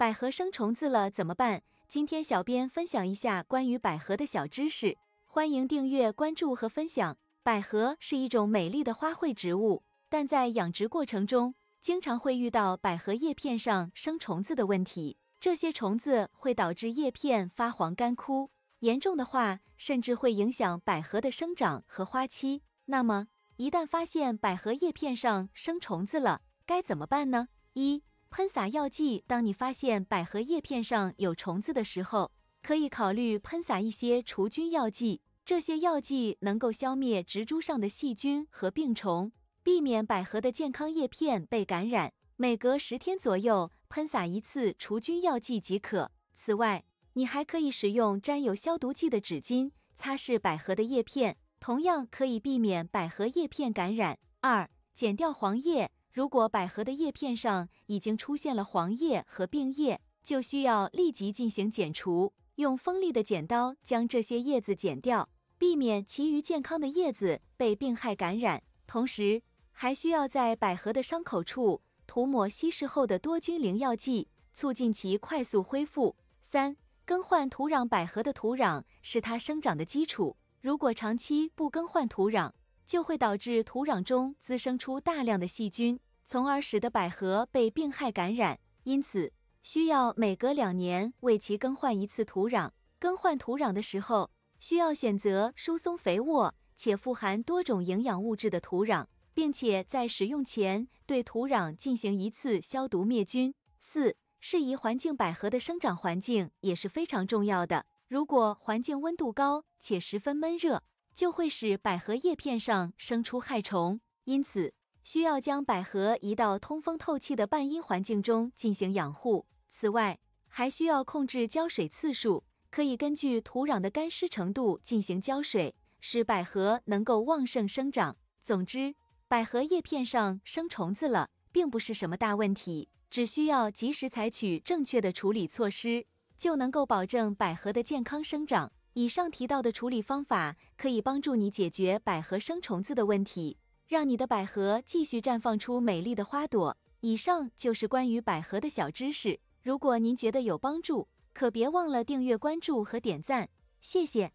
百合生虫子了怎么办？今天小编分享一下关于百合的小知识，欢迎订阅、关注和分享。百合是一种美丽的花卉植物，但在养殖过程中，经常会遇到百合叶片上生虫子的问题。这些虫子会导致叶片发黄、干枯，严重的话甚至会影响百合的生长和花期。那么，一旦发现百合叶片上生虫子了，该怎么办呢？一喷洒药剂。当你发现百合叶片上有虫子的时候，可以考虑喷洒一些除菌药剂。这些药剂能够消灭植株上的细菌和病虫，避免百合的健康叶片被感染。每隔十天左右喷洒一次除菌药剂即可。此外，你还可以使用沾有消毒剂的纸巾擦拭百合的叶片，同样可以避免百合叶片感染。二、剪掉黄叶。如果百合的叶片上已经出现了黄叶和病叶，就需要立即进行剪除，用锋利的剪刀将这些叶子剪掉，避免其余健康的叶子被病害感染。同时，还需要在百合的伤口处涂抹稀释后的多菌灵药剂，促进其快速恢复。三、更换土壤。百合的土壤是它生长的基础，如果长期不更换土壤，就会导致土壤中滋生出大量的细菌，从而使得百合被病害感染。因此，需要每隔两年为其更换一次土壤。更换土壤的时候，需要选择疏松肥沃且富含多种营养物质的土壤，并且在使用前对土壤进行一次消毒灭菌。四、适宜环境百合的生长环境也是非常重要的。如果环境温度高且十分闷热，就会使百合叶片上生出害虫，因此需要将百合移到通风透气的半阴环境中进行养护。此外，还需要控制浇水次数，可以根据土壤的干湿程度进行浇水，使百合能够旺盛生长。总之，百合叶片上生虫子了，并不是什么大问题，只需要及时采取正确的处理措施，就能够保证百合的健康生长。以上提到的处理方法可以帮助你解决百合生虫子的问题，让你的百合继续绽放出美丽的花朵。以上就是关于百合的小知识，如果您觉得有帮助，可别忘了订阅、关注和点赞，谢谢。